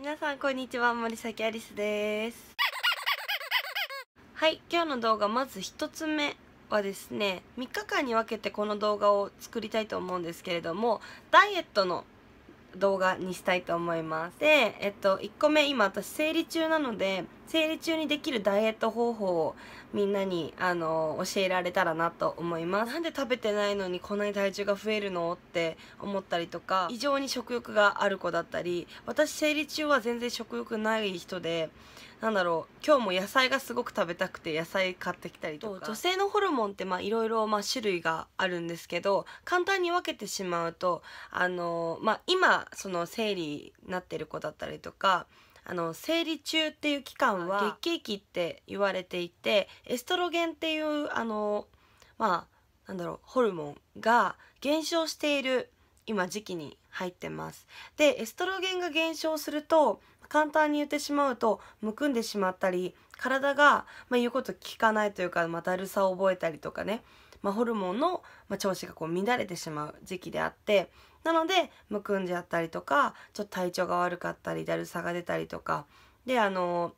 皆さんこんにちは森崎アリスですはい今日の動画まず1つ目はですね3日間に分けてこの動画を作りたいと思うんですけれどもダイエットの動画にしたいと思いますでえっと1個目今私生理中なので生理中にできるダイエット方法をみんなにあの教えられたらなと思いますなんで食べてないのにこんなに体重が増えるのって思ったりとか異常に食欲がある子だったり私生理中は全然食欲ない人でなんだろう今日も野菜がすごく食べたくて野菜買ってきたりとか女性のホルモンっていろいろ種類があるんですけど簡単に分けてしまうとあの、まあ、今その生理になってる子だったりとかあの生理中っていう期間は月経期って言われていてエストロゲンっていうあのまあなんだろうホルモンが減少している今時期に入ってますでエストロゲンが減少すると簡単に言ってしまうとむくんでしまったり体が、まあ、言うこと聞かないというか、まあ、だるさを覚えたりとかね、まあ、ホルモンの、まあ、調子がこう乱れてしまう時期であってなのでむくんじゃったりとかちょっと体調が悪かったりだるさが出たりとかであの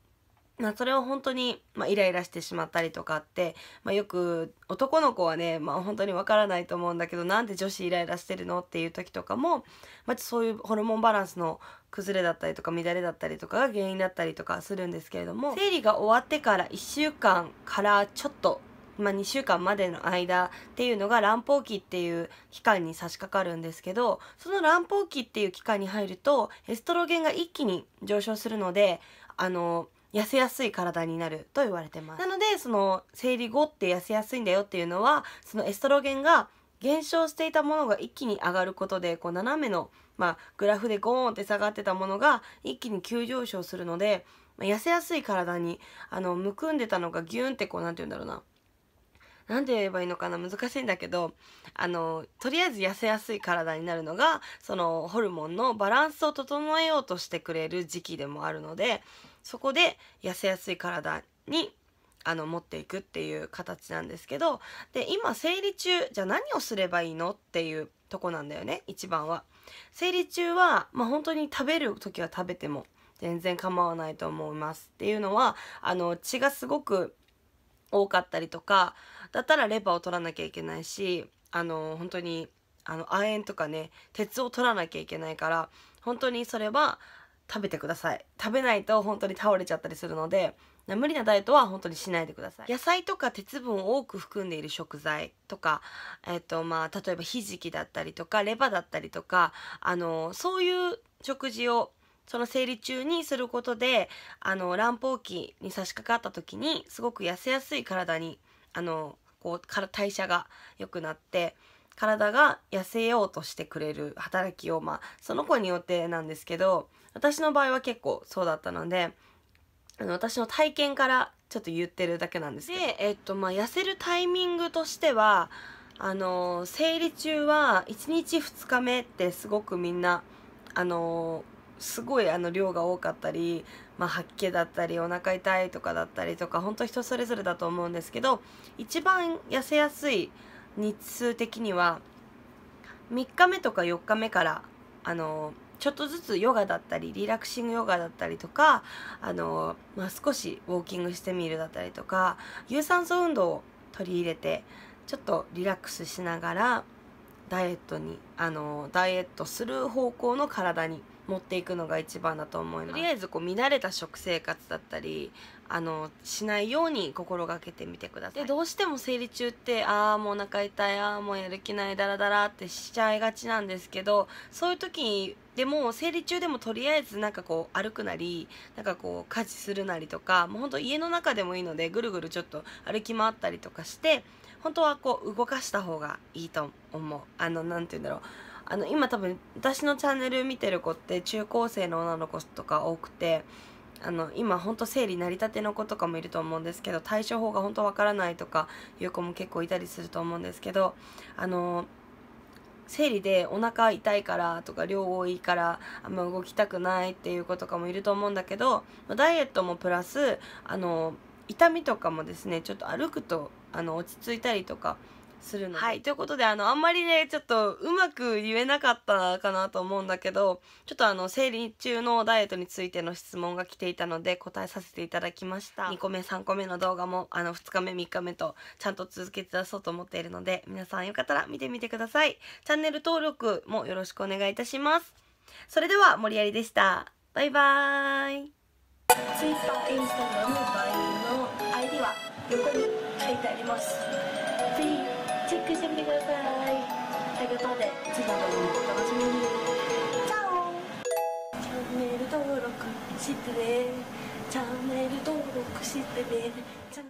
まあ、それを本当に、まあ、イライラしてしまったりとかって、まあ、よく男の子はね、まあ、本当にわからないと思うんだけどなんで女子イライラしてるのっていう時とかも、まあ、そういうホルモンバランスの崩れだったりとか乱れだったりとかが原因だったりとかするんですけれども生理が終わってから1週間からちょっとまあ、2週間までの間っていうのが卵胞期っていう期間に差し掛かるんですけどその卵胞期っていう期間に入るとエストロゲンが一気に上昇するのであの痩せやすい体になると言われてますなのでその生理後って痩せやすいんだよっていうのはそのエストロゲンが減少していたものが一気に上がることでこう斜めの、まあ、グラフでゴーンって下がってたものが一気に急上昇するので、ま痩せやすい体にあのむくんでたのがギュンってこう何て言うんだろうな何て言えばいいのかな難しいんだけどあのとりあえず痩せやすい体になるのがそのホルモンのバランスを整えようとしてくれる時期でもあるのでそこで痩せやすい体にあの持っていくっていう形なんですけどで今生理中じゃあ何をすればいいのっていうとこなんだよね一番は。生理中は、まあ、本当に食べる時は食べても全然構わないと思いますっていうのはあの血がすごく多かったりとかだったらレバーを取らなきゃいけないしあの本当にあの亜鉛とかね鉄を取らなきゃいけないから本当にそれは食べてください食べないと本当に倒れちゃったりするので無理なダイエットは本当にしないでください野菜とか鉄分を多く含んでいる食材とか、えっとまあ、例えばひじきだったりとかレバーだったりとかあのそういう食事をその生理中にすることであの卵胞期に差し掛かった時にすごく痩せやすい体にあのこうから代謝が良くなって体が痩せようとしてくれる働きをまあその子によってなんですけど私の場合は結構そうだったのであの私の体験からちょっと言ってるだけなんですけど。で、えっとまあ、痩せるタイミングとしてはあの生理中は1日2日目ってすごくみんなあのすごいあの量が多かったり、まあ、吐き気だったりお腹痛いとかだったりとか本当人それぞれだと思うんですけど一番痩せやすい日数的には3日目とか4日目からあのちょっとずつヨガだったりリラクシングヨガだったりとかあの、まあ、少しウォーキングしてみるだったりとか有酸素運動を取り入れてちょっとリラックスしながらダイエットにあのダイエットする方向の体に持っていくのが一番だと思いますとりあえずこう見慣れた食生活だったりあのしないように心がけてみてくださいでどうしても生理中ってああもうお腹痛いああもうやる気ないダラダラってしちゃいがちなんですけどそういう時にでも生理中でもとりあえずなんかこう歩くなりなんかこう家事するなりとかもうほんと家の中でもいいのでぐるぐるちょっと歩き回ったりとかして本当はこう動かした方がいいと思うあの何て言うんだろうあの今多分私のチャンネル見てる子って中高生の女の子とか多くてあの今ほんと生理成り立ての子とかもいると思うんですけど対処法が本当わからないとかいう子も結構いたりすると思うんですけどあの生理でお腹痛いからとか量多いからあんま動きたくないっていう子とかもいると思うんだけどダイエットもプラスあの痛みとかもですねちょっと歩くとあの落ち着いたりとかするので。はい、ということであのあんまりねちょっとうまく言えなかったかなと思うんだけどちょっとあの生理中のダイエットについての質問が来ていたので答えさせていただきました2個目3個目の動画もあの2日目3日目とちゃんと続けて出そうと思っているので皆さんよかったら見てみてくださいチャンネル登録もよろしくお願いいたしますそれでは森有でしたバイバーイツイッター、イ r i タ s t a g r の ID は横に書いてありますチェックしてみてくださいということで次の動画もお楽しみにチャオチャンネル登録してねチャンネル登録してね